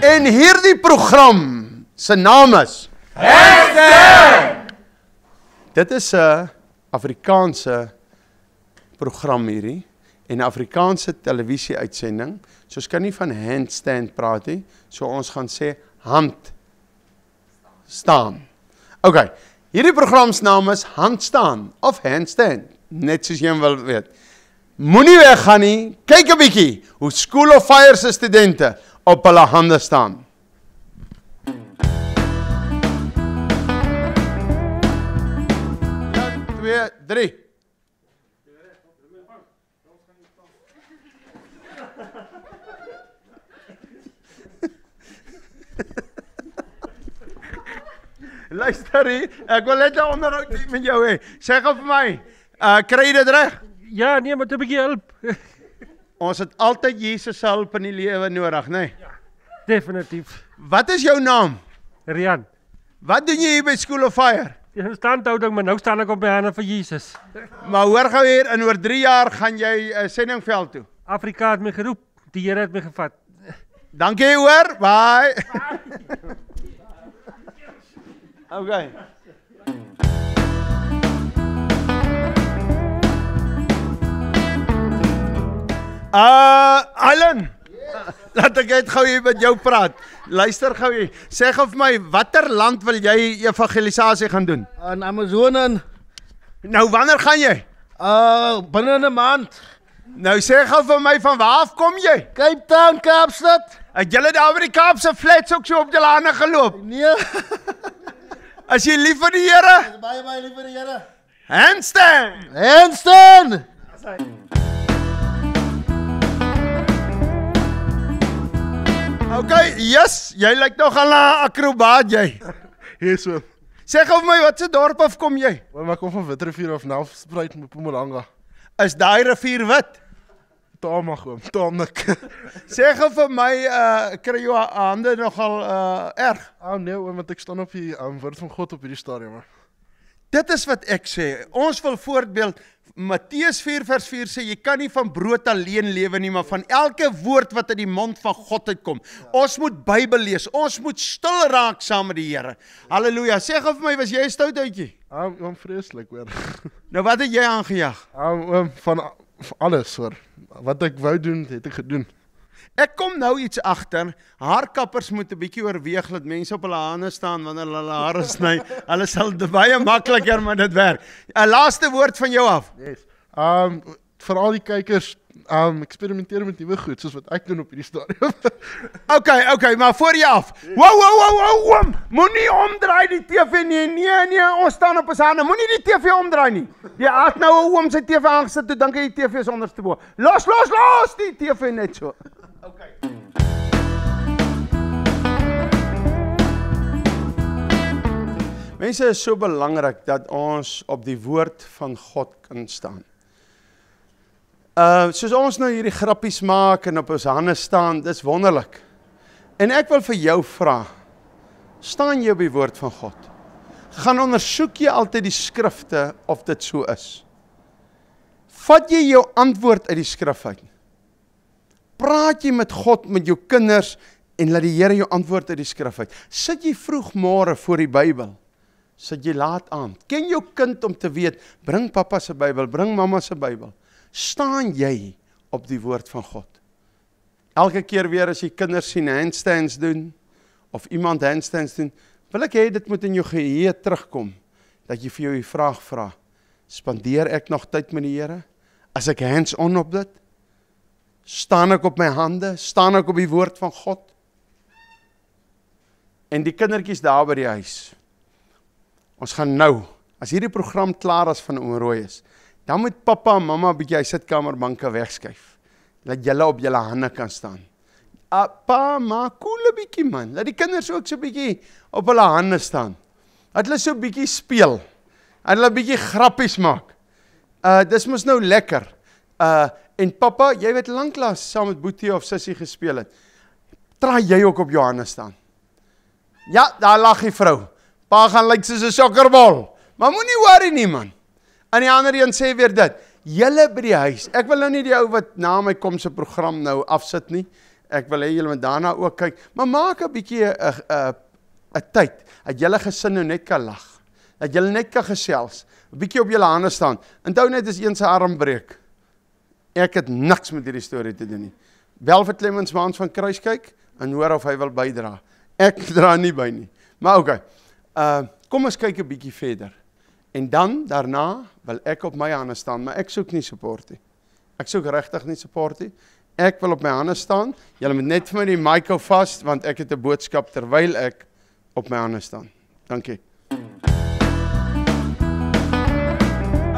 En hierdie program se naam is Hester. Dit is 'n Afrikaanse program hierdie en Afrikaanse televisie uitsending. So ons kan nie van handstand praat nie. So ons gaan sê hand staan. OK. Hierdie program se naam is Handstand of Handstand. Net soos jy wil weet. Moenie weggaan nie. Kyk 'n bietjie hoe School of Fire se studente op hulle hande staan. Twee, drie. Luister hier, Ik wil net 'n onderhoud met jou heen, Zeg op mij. my, uh kry jy Ja, nee, maar ik bietjie hulp. Ons het altyd Jesus se hulp in die lewe nodig, nê? Nee? Ja. Definitief. Wat is jou naam? Rian. Wat doen jy hier by School of Fire? Jy staan toe ding, maar nou staan ek op die hande van Jesus. Maar hoor gou hier, in oor 3 jaar gaan jy 'n uh, eh, sendingveld toe. Afrika het my geroep. Die Here het my gevat. Dankie hoor. Bye. Bye. okay. Uh Allen. Yes. Laat ek net gou hier met jou praat. Luister gou hier. Sê gou vir my watter land wil jy evangelisasie gaan doen? In Amazone. Nou wanneer gaan jy? Uh binne 'n maand. Nou sê gou vir my van waar af kom jy? Cape Town, Kaapstad. Het jy net oor die Kaapse flats ook so op die lande geloop? Nee. As jy lief vir die Here? Baie baie lief vir die Here. Hansten. Hansten. Hansten. Okay, yes, jy lyk nog aan 'n akrobaat jy. Yes. Man. Sê gou vir my watse dorp af kom jy? Wel, ek kom van Witrifuur of Nelspruit in Mpumalanga. Is daai rivier wit? Tamag oom, tamnik. Sê gou vir my uh kry jou hande nogal uh erg? Oh nee oom, want ek staan op die um, woord van God op hierdie stadium. Maar. Dit is wat ek sê. Ons wil voorbeeld Matteus 4 vers 4 sê jy kan nie van brood alleen lewe nie, maar van elke woord wat uit die mond van God uitkom. Ja. Ons moet Bybel lees. Ons moet stil raak saam met die Here. Ja. Halleluja. Sê gou vir my, was jy stout outjie? Oom, oom vreeslik hoor. nou wat het jy aangejaag? Oom, oom van, van alles hoor. Wat ek wou doen, het ek gedoen. Ek kom nou iets agter, haarkappers moet 'n bietjie oorweeg dat mense op hulle hande staan wanneer hulle hulle hare sny. Hulle sal baie makliker met dit werk. 'n Laaste woord van jou af. Yes. Um vir al die kykers um eksperimenteer met nuwe goed soos wat ek doen op hierdie stadium. okay, okay, maar voor jy af. Wow, wow, wow, wow. wow. Moenie omdraai die TV nie. Nee, nee, ons staan op ons hande. Moenie die TV omdraai nie. Jy het nou 'n oom se TV aangesit, toe dink hy die TV is onderste bo. Los, los, los die TV net so. Mense is so belangrik dat ons op die woord van God kan staan. Uh soos ons nou hierdie grappies maak en op ons hande staan, dis wonderlik. En ek wil vir jou vra, staan jy op die woord van God? Gaan ondersoek jy altyd die skrifte of dit so is? Vat jy jou antwoord uit die skrif uit? Praat jy met God met jou kinders en laat die Here jou antwoord uit die skrif uit? Sit jy vroeg môre voor die Bybel? sit jy laat aan. Ken jou kind om te weet, bring pappa se Bybel, bring mamma se Bybel. Staan jy op die woord van God? Elke keer weer as jy kinders sien handstands doen of iemand handstands doen, wil ek hê dit moet in jou geheue terugkom dat jy vir jou die vraag vra: Spandeer ek nog tyd met die Here? As ek hands on op dit, staan ek op my hande, staan ek op die woord van God? En die kindertjies daar by die huis. Ons gaan nou, as hierdie program klaar is van Omrooi is, dan moet pappa en mamma 'n bietjie hy sitkamerbanke wegskuif. Laat julle op julle hande kan staan. Pa, ma, cool 'n bietjie man. Laat die kinders ook so 'n bietjie op hulle hande staan. Laat hulle so 'n bietjie speel. Laat hulle 'n bietjie grappies maak. Uh dis mos nou lekker. Uh en pappa, jy weet lanklaas saam met Boetie of Sissie gespeel het. Try jy ook op jou hande staan? Ja, daar lag die vrou. Pa gaan lyk like, soos 'n sokkerbal. Maar moenie worry nie man. En die ander een sê weer dit. Julle by die huis. Ek wil nou nie die ou wat na my kom se program nou afsit nie. Ek wil hê julle moet daarna ook kyk. Maar maak 'n bietjie 'n 'n 'n tyd dat julle gesin nou net kan lag. Dat julle net kan gesels. 'n Bietjie op julle hande staan. Onthou net as een se arm breek. Ek het niks met hierdie storie te doen nie. Bel vir Clemens Maans van Kruiskyk en hoor of hy wil bydra. Ek dra nie by nie. Maar okay. Uh, kom ons kyk 'n bietjie verder. En dan daarna wil ek op my hande staan, maar ek soek nie support nie. Ek soek regtig nie support nie. Ek wil op my hande staan. Julle moet net vir my die mic hou vas want ek het 'n boodskap terwyl ek op my hande staan. Dankie.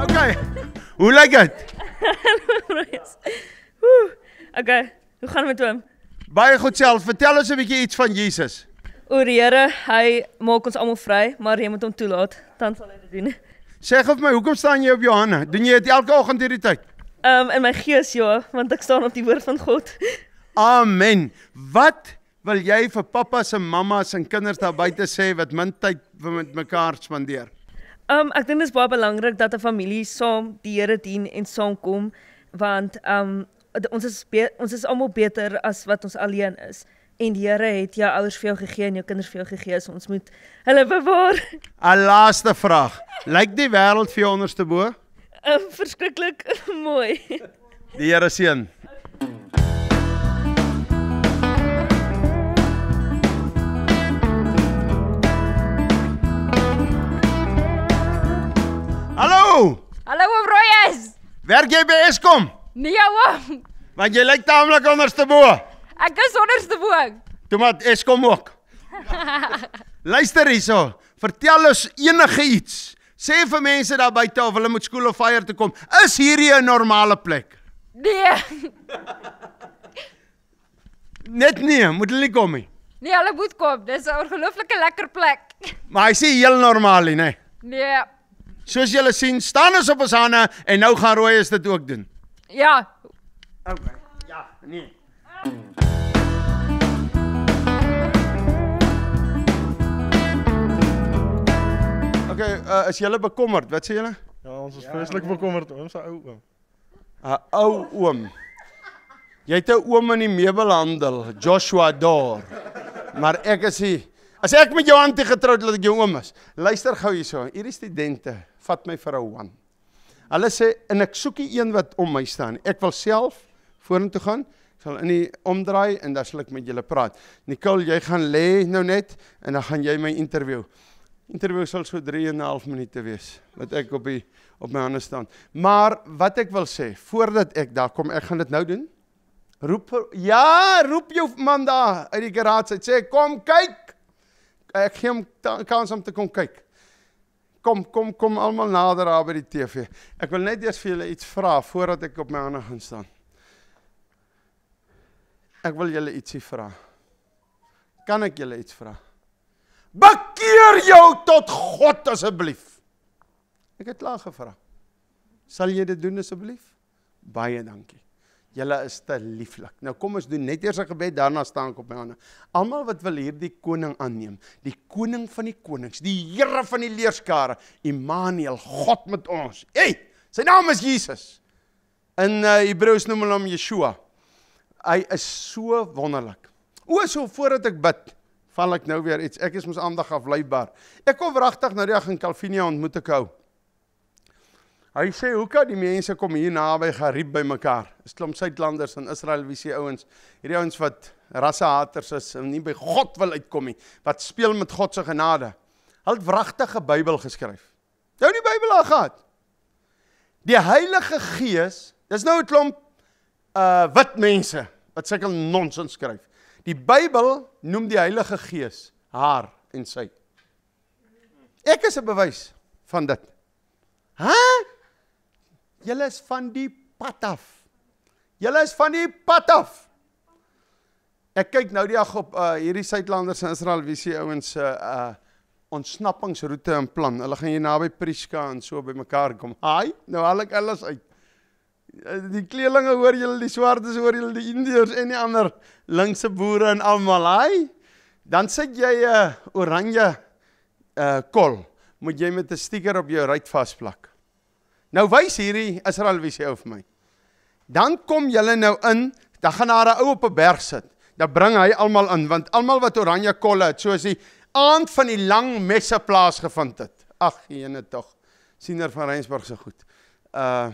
Okay. Hoe lyk dit? Okay. Hoe gaan dit met hom? Baie goed self. Vertel ons 'n bietjie iets van Jesus oor Here, hy maak ons almal vry, maar jy moet hom toelaat, dan sal hy dit doen. Sê gou vir my, hoekom staan jy op Johanna? Doen jy dit elke oggend hierdie tyd? Ehm um, in my gees ja, want ek staan op die woord van God. Amen. Wat wil jy vir pappa's en mamma's en kinders daar buite sê wat min tyd met mekaar spandeer? Ehm um, ek dink dit is baie belangrik dat 'n familie saam die Here dien en saam kom want ehm um, ons is ons is almal beter as wat ons alleen is en die Here het jou ouers vir jou gegee en jou kinders vir jou gegee, so ons moet hulle bewaar. 'n Laaste vraag. Lyk die wêreld vir jou onderste bo? Uh, Verskriklik mooi. Die Here seën. Hallo! Hallo oom Royes. Werk jy by Eskom? Nee, ja, oom. Want jy lyk taamlik onderste bo. Ek is onderste bo. Tomat, Eskom ook. Luister hierso. Vertel ons enige iets. Sê vir mense daar buite of hulle moet skool of fire toe kom, is hierdie 'n normale plek? Nee. Net nie, moet hulle nie kom nie. Nee, hulle moet kom. Dis 'n ongelooflike lekker plek. Maar hy sê heel normaal, nee. Nee. Soos julle sien, staan ons op ons hande en nou gaan rooi is dit ook doen. Ja. Okay. Ja, nee. Okay, uh, eh, is julle bekommerd? Wat sê julle? Ja, ons is ja, vreeslik bekommerd, oom, se ou oom. 'n ah, Ou oom. Jy het 'n oom in die meubelhandel, Joshua Dor. Maar ek is hier. As ek met jou antie getroud laat ek jou oom is. Luister gou hierso. Hierdie studente vat my vir 'n wan. Hulle sê en ek soek die een wat om my staan. Ek wil self vorentoe gaan. Ek sal in die omdraai en dan sal ek met julle praat. Nicole, jy gaan lê nou net en dan gaan jy my onderhou. Interview sal so 3 en 'n half minute wees wat ek op die op my hande staan. Maar wat ek wil sê, voordat ek daar kom, ek gaan dit nou doen. Roep ja, roep jou man daar uit die garage uit sê kom kyk. Ek gee hom kans om te kom kyk. Kom kom kom almal nader daar by die TV. Ek wil net eers vir julle iets vra voordat ek op my hande gaan staan. Ek wil julle ietsie vra. Kan ek julle iets vra? Bekeer jou tot God asseblief. Ek het lank gevra. Sal jy dit doen asseblief? Baie dankie. Julle is te lieflik. Nou kom ons doen net eers 'n gebed daarna staan ek op my hande. Almal wat wil hierdie koning aanneem, die koning van die konings, die Here van die leerskare, Immanuel, God met ons. Hey, sy naam is Jesus. In uh, Hebreëus noem hulle hom Yeshua. Hy is so wonderlik. O, so voordat ek bid, val ek nou weer iets. Ek is mos aandag afleibaar. Ek kom wragtig nou die dag in Calvinia ontmoet ek hou. Hy sê hoe kan die mense kom hier naby gerief by mekaar? Is klomp Suidlanders en Israelwiese ouens. Hierdie ouens wat rassehaters is en nie by God wil uitkom nie. Wat speel met God se genade? Hulle het wragtige Bybel geskryf. Jou die Bybel al gehad? Die Heilige Gees, dis nou 'n klomp uh wit mense wat sekel nonsens skryf. Die Bybel noem die Heilige Gees haar en sy. Ek is 'n bewys van dit. Hæ? Julle is van die pad af. Julle is van die pad af. Ek kyk nou die op uh, hierdie Suidlanders in Israel wie se ouens se uh, uh eh, ontsnappingsroete in plan. Hulle gaan hier naby Priska en so bymekaar kom. Haai, nou haal ek alles uit. Eh, die kleelinge hoor julle die swartes hoor julle die indiërs en die ander linkse boere en almal hy dan sit jy 'n uh, eh, oranje uh, kol moet jy met 'n stiker op jou ruit vasplak nou wys hierdie Israel wie sê ou vir my dan kom julle nou in dan gaan daar 'n ou op 'n berg sit dan bring hy almal in want almal wat oranje kolle het soos die aand van die lang messe plaas gevind het ag jene tog siener van Reinsberg se so goed uh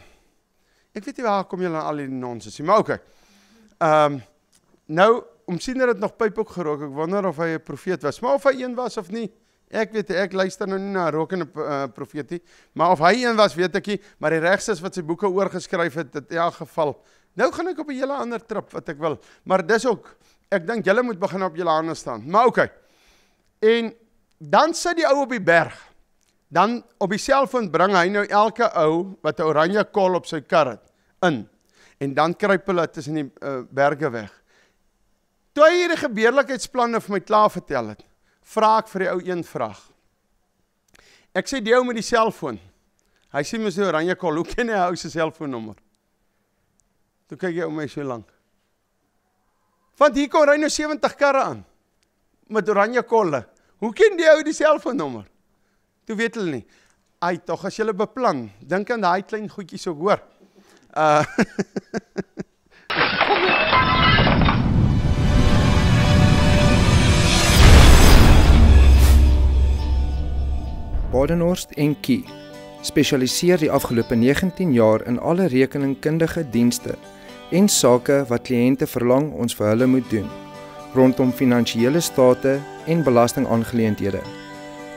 Ek weet nie waar kom julle al die nonsens nie, maar okay. Ehm um, nou om sien dat dit nog pyp ook gerook. Ek wonder of hy 'n profeet was, maar of hy een was of nie. Ek weet ek luister nou nie na rokende uh, eh, profeet nie, maar of hy een was, weet ek nie, maar die regsus wat sy boeke oorgeskryf het, het in elk geval nou gaan ek op 'n hele ander trip wat ek wil, maar dis ook ek dink julle moet begin op julle hande staan. Maar okay. En dan sit die ou op die berg. Dan op die selfoon bring hy nou elke ou wat 'n oranje kol op sy kar het in. En dan kruip hulle tussen die uh, berge weg. Toe hy hierdie gebeurlikheidsplanne vir my klaar vertel het, vra ek vir die ou een vraag. Ek sê die ou met die selfoon. Hy sê mos nou Oranje Kol, hoe ken hy ou se selfoonnommer? Toe kyk jy om my so lank. Want hier kom ry nou 70 karre aan met Oranje Kolle. Hoe ken die ou die selfoonnommer? Toe weet hulle nie. Ai, tog as jy hulle beplan, dink aan daai klein goedjies ook hoor. Uh, Bodenhorst en Key spesialiseer die afgelope 19 jaar in alle rekeningkundige dienste en sake wat kliënte verlang ons vir hulle moet doen rondom finansiële state en belastingaangeleenthede.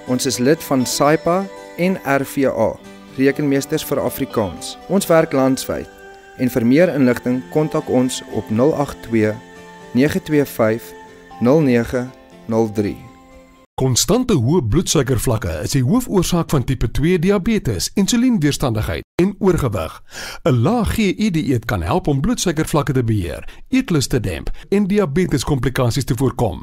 Ons is lid van SAIPA en RVA rekenmeesters vir Afrikaans. Ons werk landwyd en vir meer inligting kontak ons op 082 925 0903. Konstante hoë bloedsuikervlakke is die hoofoorsaak van tipe 2 diabetes, insulienweerstandigheid en oorgewig. 'n Lae GI-dieet kan help om bloedsuikervlakke te beheer, eetlus te demp en diabeteskomplikasies te voorkom.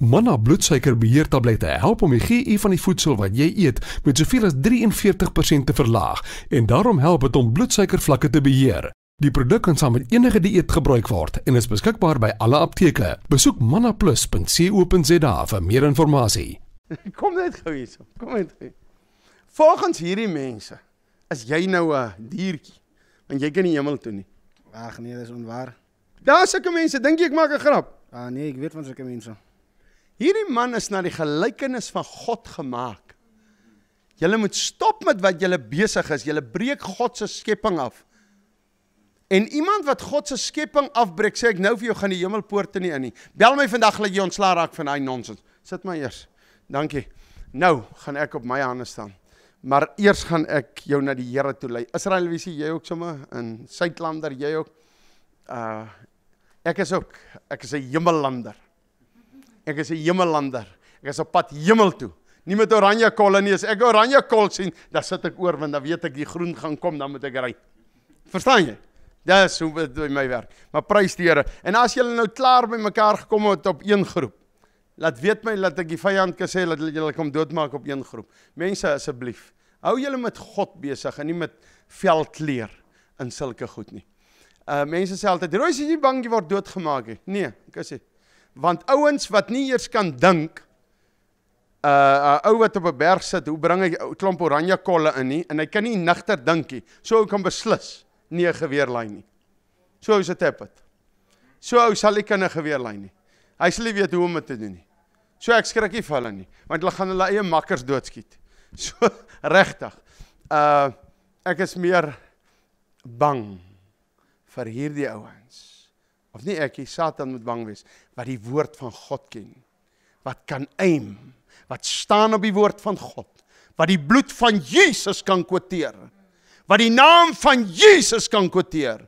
Manna bloedsuikerbeheertablette help om die GI van die voedsel wat jy eet met soveel as 43% te verlaag en daarom help dit om bloedsuikervlakke te beheer. Die produk kan saam met enige dieet gebruik word en is beskikbaar by alle apteke. Besoek mannaplus.co.za vir meer inligting. Kom net gou hierso. Kom net. Volgens hierdie mense is jy nou 'n diertjie want jy kan nie hemel toe nie. Ag nee, dis onwaar. Daar sulke mense, dink jy ek maak 'n grap? Ah nee, ek weet van sulke mense. Hierdie man is na die gelykenis van God gemaak. Jy moet stop met wat jy besig is. Jy breek God se skepping af. En iemand wat God se skepping afbreek, sê ek nou vir jou gaan die hemelpoorte nie in nie. Bel my vandag dat jy ontsla raak van daai nonsens. Sit my eers. Dankie. Nou gaan ek op my hande staan. Maar eers gaan ek jou na die Here toe lei. Israel, wie sien jy ook sommer in Suidlander jy ook? Uh ek is ook ek is 'n hemellander. Ek is 'n hemellander. Ek is op pad hemel toe. Nie met oranje kolonies. Ek oranje kol sien, dan sit ek oor want dan weet ek die groen gaan kom, dan moet ek ry. Verstaan jy? Dis hoe dit by my werk. Maar prys die Here. En as julle nou klaar by mekaar gekom het op een groep, laat weet my laat ek die vyand kan sê dat julle kom doodmaak op een groep. Mense asseblief, hou julle met God besig en nie met veldkleer in sulke goed nie. Uh mense sê altyd, "Roy, jy bang jy word doodgemaak nie." Nee, ek sê, "Want ouens wat nie eers kan dink uh 'n uh, ou wat op 'n berg sit, hoe bring hy 'n klomp oranje kolle in nie en hy kan nie nigter dink nie. So hy kan beslis nie 'n geweer lei nie. So ou se tap het. So ou sal ek 'n geweer lei nie. Hy sal nie weet hoe om dit te doen nie. So ek skrik nie vir hulle nie, want hulle gaan hulle eie makkers doodskiet. So regtig. Uh ek is meer bang vir hierdie ouens. Of nie ek, die Satan moet bang wees wat die woord van God ken. Wat kan aim? Wat staan op die woord van God? Wat die bloed van Jesus kan kwoteer? wat die naam van Jesus kan kwoteer,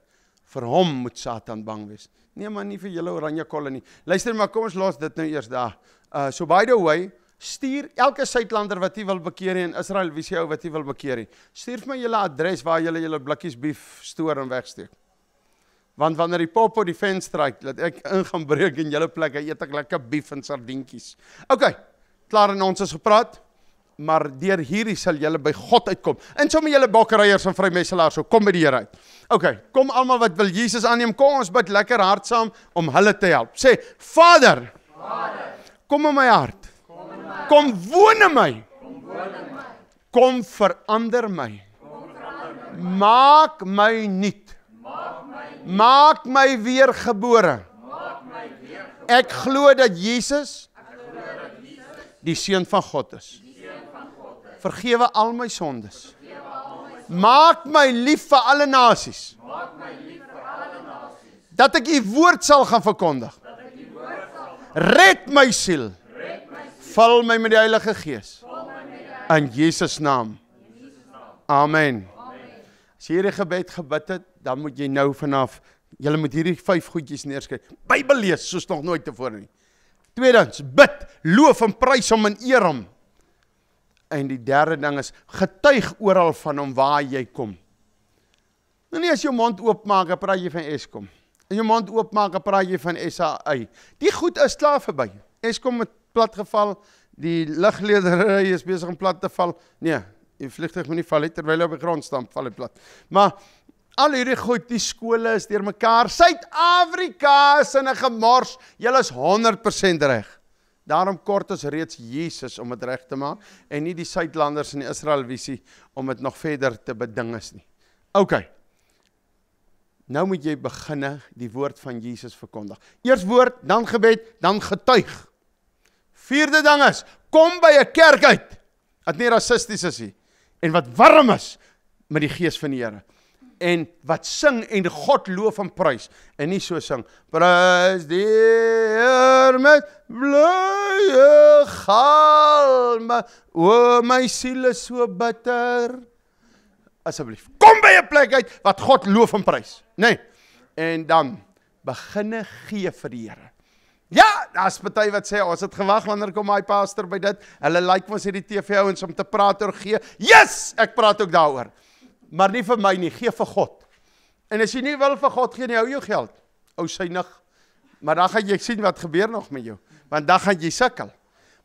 vir hom moet Satan bang wees. Nee man, nie vir julle Oranje kolonie. Luister maar, kom ons los dit nou eers daar. Uh so by the way, stuur elke Suidlander wat jy wil bekeer in Israel, wie se ou wat jy wil bekeer. Stuur vir my julle adres waar julle julle blikkies beef stoor en wegsteek. Want wanneer die pop op die venster uit, laat ek ingaan breek in julle plek, eet ek lekker beef en sardientjies. OK. Klaar en ons is gepraat maar deur hierdie sal julle by God uitkom. En sommige julle bakkeriers en vrymeselaars sou kom by die Here uit. OK, kom almal wat wil Jesus aanneem, kom ons bid lekker hard saam om hulle te help. Sê, Vader, Vader, kom in my hart. Kom in my. Kom woon in my. Kom woon in my. Kom verander my. Kom verander my. Maak my nuut. Maak my nuut. Maak my weer gebore. Maak my weer gebore. Ek glo dat Jesus Ek glo dat Jesus die seun van God is. Jesus Vergewe al my sondes. Maak my lief vir alle nasies. Maak my lief vir alle nasies. Dat ek u woord sal gaan verkondig. Dat ek u woord sal verkondig. Red my siel. Red my siel. Vul my met die Heilige Gees. Vul my met die Heilige Gees. In Jesus naam. In Jesus naam. Amen. Amen. As jy hierdie gebed gebid het, dan moet jy nou vanaf jy moet hierdie vyf goedjies neerskryf. Bybel lees soos nog nooit tevore nie. Tweedens, bid, loof en prys hom en eer hom. En die derde ding is getuig oral van hom waar jy kom. Nou nie as jou mond oopmaak, praat jy van Eskom. As jou mond oopmaak, praat jy van SAA. Die goed is klaar verby. Eskom het platgeval. Die lugledery is besig om plat te val. Nee, die vliegtuig moenie val terwyl hy op die grond stamp, val hy plat. Maar al hierdie goed, die skole is deurmekaar. Suid-Afrika is in 'n gemors. Julle is 100% reg. Daarom kort ons reeds Jesus om dit reg te maak en nie die suidlanders in die Israelvisie om dit nog verder te beding is nie. OK. Nou moet jy beginne die woord van Jesus verkondig. Eers woord, dan gebed, dan getuig. Vierde ding is, kom by 'n kerk uit wat nie rassisties is nie en wat warm is met die gees van die Here en wat sing en God loof en prys en nie so sing prys die Heer met blye galme o my siel is so bitter asseblief kom by 'n plek uit wat God loof en prys nê nee. en dan beginne gee vir die Here Ja, daar's party wat sê ons het gewag wanneer kom my pastor by dit. Hulle like mos hierdie TV ouens om te praat oor gee. Yes, ek praat ook daaroor maar nie vir my nie, gee vir God. En as jy nie wil vir God gee nie, hou jou geld. Ou synig. Maar dan gaan jy sien wat gebeur nog met jou, want dan gaan jy sukkel.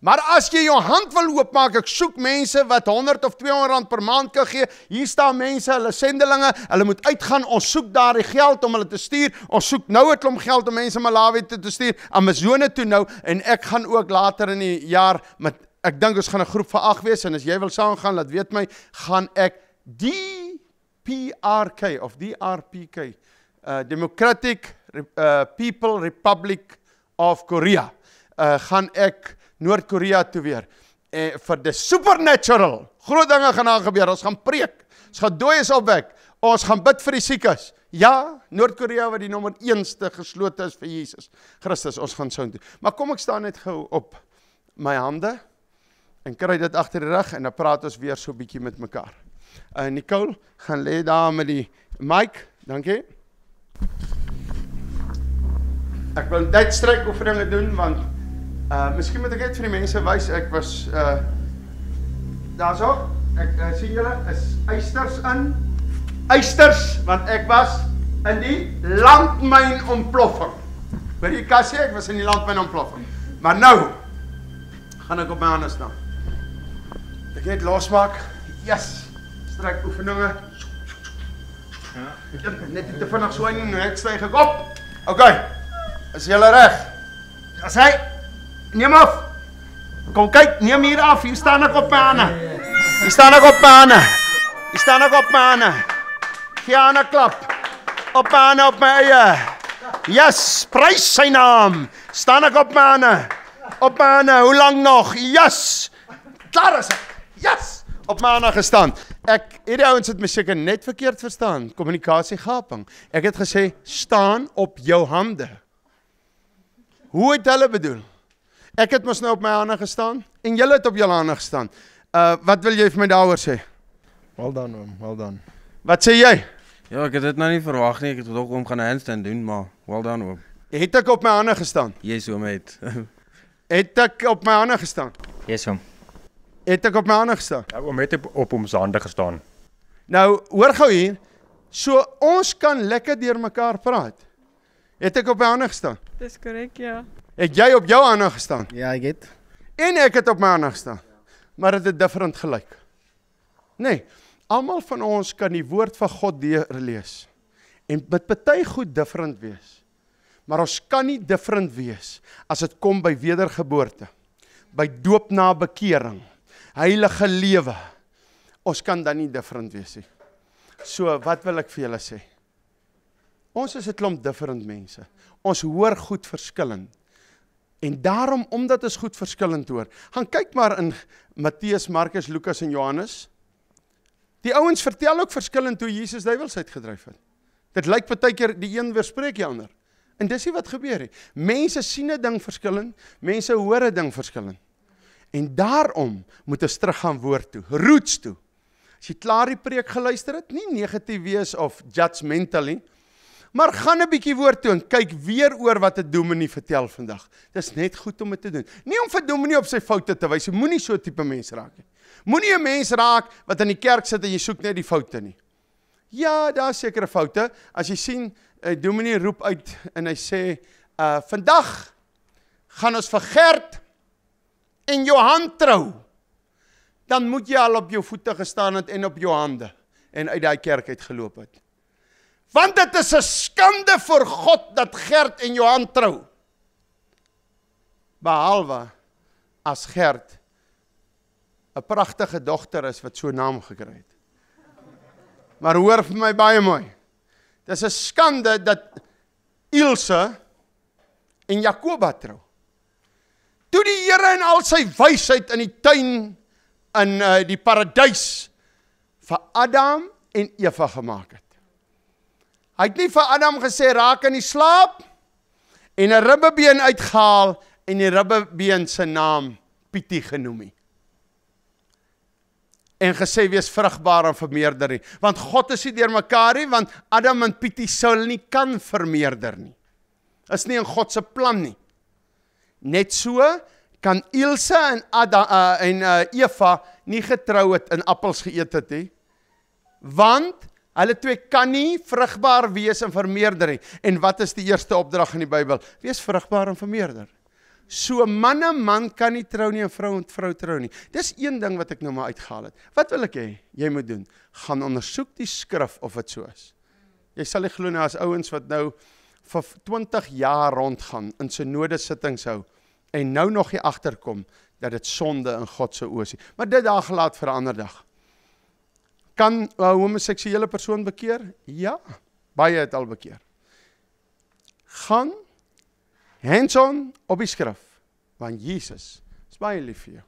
Maar as jy jou hand wil oopmaak, ek soek mense wat 100 of 200 rand per maand kan gee. Hier staan mense, hulle sendelinge, hulle moet uitgaan. Ons soek daardie geld om hulle te stuur. Ons soek nou 'n klomp geld om mense Malawi toe te stuur, Amazone toe nou en ek gaan ook later in die jaar met ek dink ons gaan 'n groep van 8 wees en as jy wil saam gaan, laat weet my, gaan ek die PRK of DRPK, uh, Democratic uh, People Republic of Korea, uh, gaan ek Noord-Korea toe weer. En uh, vir the supernatural, groot dinge gaan daar gebeur. Ons gaan preek. Ons gaan dooies opwek. Ons gaan bid vir die siekes. Ja, Noord-Korea wat die nommer 1ste geslote is vir Jesus Christus. Ons gaan sou doen. Maar kom ek staan net gou op my hande en kry dit agter die rug en dan praat ons weer so 'n bietjie met mekaar. Uh, Nicole, gaan lê daar met die mic. Dankie. Ek wil net strek oefeninge doen want uh miskien moet ek net vir die mense wys ek was uh eh, daarso. Ek uh, sien julle is eisters in. Eisters want ek was in die landmyn ontploffing. Weet jy kassie, ek was in die landmyn ontploffing. Maar nou gaan ek op my hande staan. Ek net losmaak. Yes strek oefeninge. Ja. Ek ja, net te vinnig swing en ek styg ek op. OK. Is jy reg? As ja, hy neem af. Kom kyk, neem hier af. Hier staan ek op panne. Hier staan ek op panne. Hier staan ek op panne. Kiana klap. Op panne op my eie. Yes, prys sy naam. Staan ek op panne. Op panne, hoe lank nog? Yes. Klaar is ek. Yes. Op maandag gestaan. Ek het die ouens het my seker net verkeerd verstaan, kommunikasie gaping. Ek het gesê staan op jou hande. Hoe het hulle bedoel? Ek het mos nou op my hande gestaan en jy het op jou hande gestaan. Uh wat wil jy vir my daaroor sê? Wel dan, wel dan. Wat sê jy? Ja, ek het dit nou nie verwag nie. Ek het dalk om gaan handstand doen, maar wel dan. Het ek op my hande gestaan? Jesus hom het. het ek op my hande gestaan? Jesus hom het ek op my hande gestaan. Ja, oom het op ons hande gestaan. Nou, hoor gou hier. So ons kan lekker deur mekaar praat. Het ek op my hande gestaan? Dis korrek, ja. Het jy op jou hande gestaan? Ja, ek het. En ek het op my hande gestaan. Maar dit het different gelyk. Nê. Nee, Almal van ons kan die woord van God deur lees en met baie goed different wees. Maar ons kan nie different wees as dit kom by wedergeboorte, by doop na bekering, heilige lewe. Ons kan dan nie different wees nie. So, wat wil ek vir julle sê? Ons is 'n klomp different mense. Ons hoor goed verskillend. En daarom omdat ons goed verskillend hoor. Gaan kyk maar in Matteus, Markus, Lukas en Johannes. Die ouens vertel ook verskillend hoe Jesus duiwels uitgedryf het. Dit lyk baie keer die een weerspreek die ander. En dis nie wat gebeur nie. Mense sien 'n ding verskillend, mense hoor 'n ding verskillend. En daarom moet ons terug gaan woord toe, roots toe. As jy klaar die preek geluister het, nie negatief wees of judgmentally, maar gaan 'n bietjie woord toe en kyk weer oor wat het Dominee vertel vandag. Dis net goed om dit te doen. Nie om vir Dominee op sy foute te wys. Moenie so tipe mens raak nie. Moenie 'n mens raak wat in die kerk sit en jy soek net die foute nie. Ja, daar sekerre foute. As jy sien, eh, Dominee roep uit en hy sê, "Uh, vandag gaan ons vir Gert en jou hand trou, dan moet jy al op jou voete gestaan het en op jou hande en uit daai kerk uit geloop het. Want dit is 'n skande vir God dat Gert en Johan trou. Behalwe as Gert 'n pragtige dogter is wat so naam gekry het. Maar hoor vir my baie mooi. Dis 'n skande dat Ilse en Jakob trou. Toe die Here in al sy wysheid in die tuin in uh, die paradys vir Adam en Eva gemaak het. Hy het nie vir Adam gesê raak in die slaap en 'n ribbebeen uitgehaal en die ribbebeen se naam Pietie genoem nie. En gesê wees vrugbaar en vermeerder nie, want God is nie deurmekaar nie, want Adam en Pietie sou nie kan vermeerder nie. Is nie in God se plan nie. Net so kan Ilse en Ada uh, en uh, Eva nie getrou het en appels geëet het nie. Want hulle twee kan nie vrugbaar wees en vermeerder nie. En wat is die eerste opdrag in die Bybel? Wees vrugbaar en vermeerder. So manne man kan nie trou nie en vrou en vrou trou nie. Dis een ding wat ek nou maar uitgehaal het. Wat wil ek hê jy moet doen? Gaan ondersoek die skrif of dit so is. Jy sal nie glo nie as ouens wat nou vir 20 jaar rondgaan in synode sittings hou en nou nog jy agterkom dat dit sonde in God se oë is. Maar dit daag laat vir ander dag. Kan 'n homoseksuele persoon bekeer? Ja, baie het al bekeer. Gaan Hanson op die skrif want Jesus is baie lief vir jou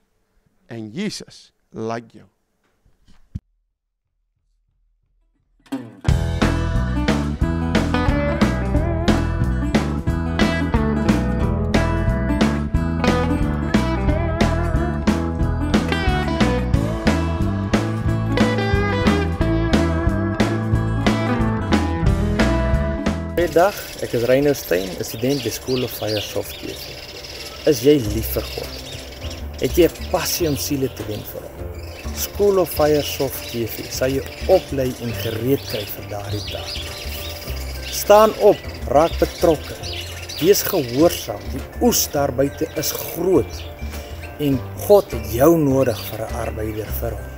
en Jesus like jou. Goeiedag, ek is Reino Steyn, student by School of Fire Software. Is jy lief vir God? Het jy 'n passie om siele te wen vir Hom? School of Fire Software sal jou oplei en gereed kry vir daardie dag. Staan op, raak betrokke. Wees gehoorsaam. Die oes daar buite is groot en God het jou nodig vir 'n arbeider vir Hom.